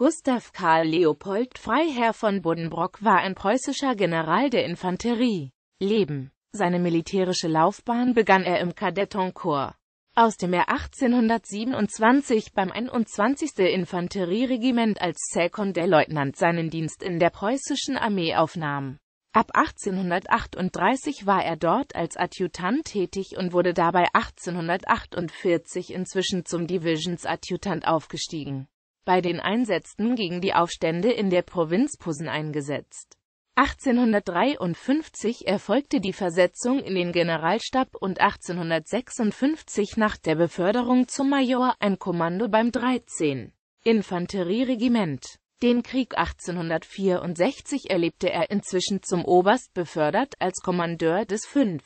Gustav Karl Leopold Freiherr von Buddenbrock war ein preußischer General der Infanterie. Leben Seine militärische Laufbahn begann er im Kadettenkorps, aus dem er 1827 beim 21. Infanterieregiment als Sekondärleutnant seinen Dienst in der preußischen Armee aufnahm. Ab 1838 war er dort als Adjutant tätig und wurde dabei 1848 inzwischen zum Divisions Adjutant aufgestiegen bei den Einsätzen gegen die Aufstände in der Provinz Pusen eingesetzt. 1853 erfolgte die Versetzung in den Generalstab und 1856 nach der Beförderung zum Major ein Kommando beim 13. Infanterieregiment. Den Krieg 1864 erlebte er inzwischen zum Oberst befördert als Kommandeur des 5.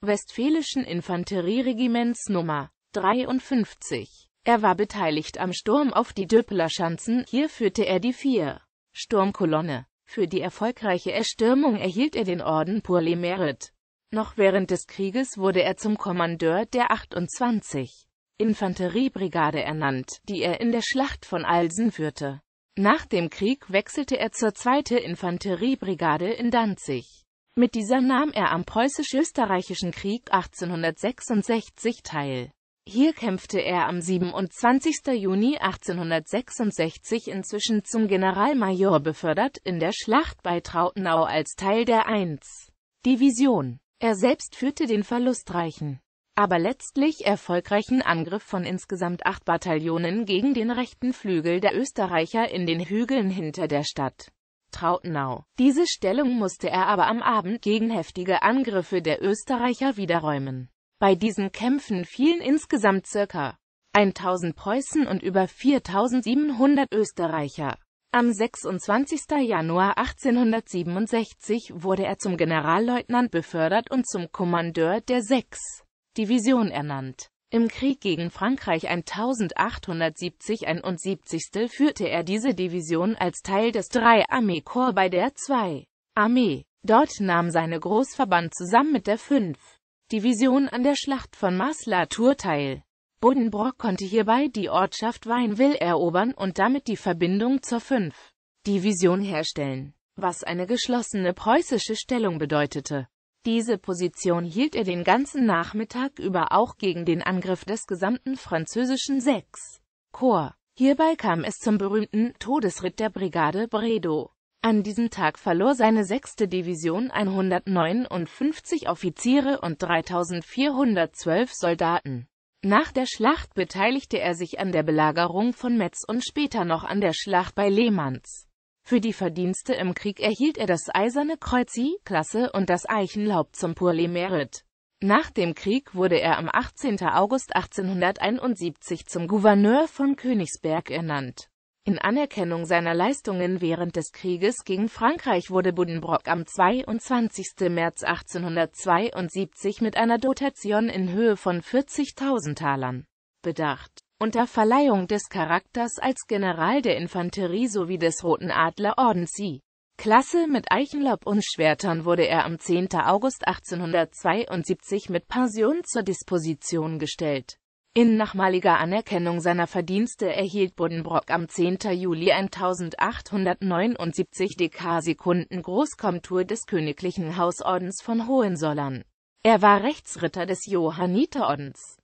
Westfälischen Infanterieregiments Nummer 53. Er war beteiligt am Sturm auf die Döpeler Schanzen, hier führte er die vier Sturmkolonne. Für die erfolgreiche Erstürmung erhielt er den Orden Pour les Mérites. Noch während des Krieges wurde er zum Kommandeur der 28. Infanteriebrigade ernannt, die er in der Schlacht von Alsen führte. Nach dem Krieg wechselte er zur 2. Infanteriebrigade in Danzig. Mit dieser nahm er am Preußisch-Österreichischen Krieg 1866 teil. Hier kämpfte er am 27. Juni 1866 inzwischen zum Generalmajor befördert, in der Schlacht bei Trautenau als Teil der 1. Division. Er selbst führte den verlustreichen, aber letztlich erfolgreichen Angriff von insgesamt acht Bataillonen gegen den rechten Flügel der Österreicher in den Hügeln hinter der Stadt. Trautenau. Diese Stellung musste er aber am Abend gegen heftige Angriffe der Österreicher wiederräumen. Bei diesen Kämpfen fielen insgesamt circa 1000 Preußen und über 4700 Österreicher. Am 26. Januar 1867 wurde er zum Generalleutnant befördert und zum Kommandeur der 6. Division ernannt. Im Krieg gegen Frankreich 1870-71 führte er diese Division als Teil des 3-Armee-Korps bei der 2. Armee. Dort nahm seine Großverband zusammen mit der 5. Division an der Schlacht von Maslatur teil. Buddenbrock konnte hierbei die Ortschaft Weinville erobern und damit die Verbindung zur 5. Division herstellen, was eine geschlossene preußische Stellung bedeutete. Diese Position hielt er den ganzen Nachmittag über auch gegen den Angriff des gesamten französischen 6. Korps. Hierbei kam es zum berühmten Todesritt der Brigade Bredow. An diesem Tag verlor seine 6. Division 159 Offiziere und 3412 Soldaten. Nach der Schlacht beteiligte er sich an der Belagerung von Metz und später noch an der Schlacht bei Lehmanns. Für die Verdienste im Krieg erhielt er das Eiserne Kreuz I-Klasse und das Eichenlaub zum Pour les Mérites. Nach dem Krieg wurde er am 18. August 1871 zum Gouverneur von Königsberg ernannt. In Anerkennung seiner Leistungen während des Krieges gegen Frankreich wurde Buddenbrock am 22. März 1872 mit einer Dotation in Höhe von 40.000 Talern bedacht. Unter Verleihung des Charakters als General der Infanterie sowie des Roten Adlerordens Sie. Klasse mit Eichenlaub und Schwertern wurde er am 10. August 1872 mit Pension zur Disposition gestellt. In nachmaliger Anerkennung seiner Verdienste erhielt Buddenbrock am 10. Juli ein 1879 Dekarsekunden Großkomtur des Königlichen Hausordens von Hohensollern. Er war Rechtsritter des Johanniterordens